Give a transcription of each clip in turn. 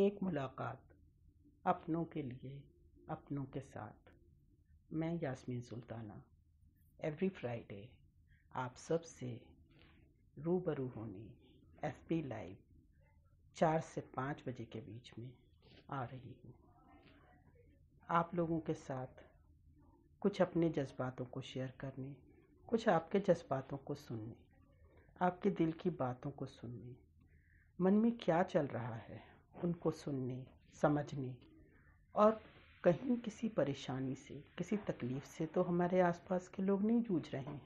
एक मुलाकात अपनों के लिए अपनों के साथ मैं यास्मीन सुल्ताना एवरी फ्राइडे आप सब से रूबरू होने एफ पी लाइव चार से पाँच बजे के बीच में आ रही हूँ आप लोगों के साथ कुछ अपने जज्बातों को शेयर करने कुछ आपके जज्बातों को सुनने आपके दिल की बातों को सुनने मन में क्या चल रहा है उनको सुनने समझने और कहीं किसी परेशानी से किसी तकलीफ़ से तो हमारे आसपास के लोग नहीं जूझ रहे हैं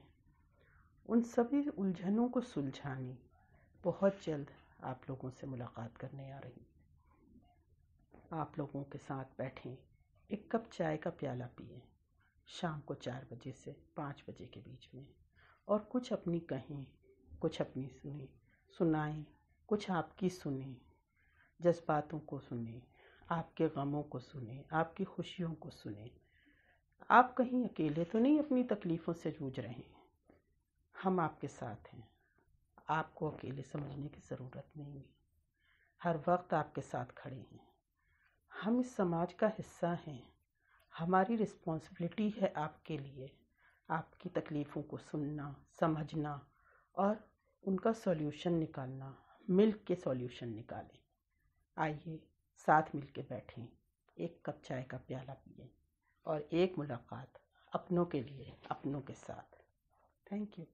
उन सभी उलझनों को सुलझाने बहुत जल्द आप लोगों से मुलाकात करने आ रही आप लोगों के साथ बैठें एक कप चाय का प्याला पिए शाम को चार बजे से पाँच बजे के बीच में और कुछ अपनी कहें कुछ अपनी सुने सुनाएं कुछ आपकी सुने जज्बातों को सुने आपके गमों को सुने आपकी खुशियों को सुने आप कहीं अकेले तो नहीं अपनी तकलीफ़ों से जूझ रहे हैं हम आपके साथ हैं आपको अकेले समझने की ज़रूरत नहीं है हर वक्त आपके साथ खड़े हैं हम इस समाज का हिस्सा हैं हमारी रिस्पॉन्सिबिलिटी है आपके लिए आपकी तकलीफ़ों को सुनना समझना और उनका सॉल्यूशन निकालना मिल के सॉल्यूशन निकालें आइए साथ मिलके बैठें एक कप चाय का प्याला पिए और एक मुलाकात अपनों के लिए अपनों के साथ थैंक यू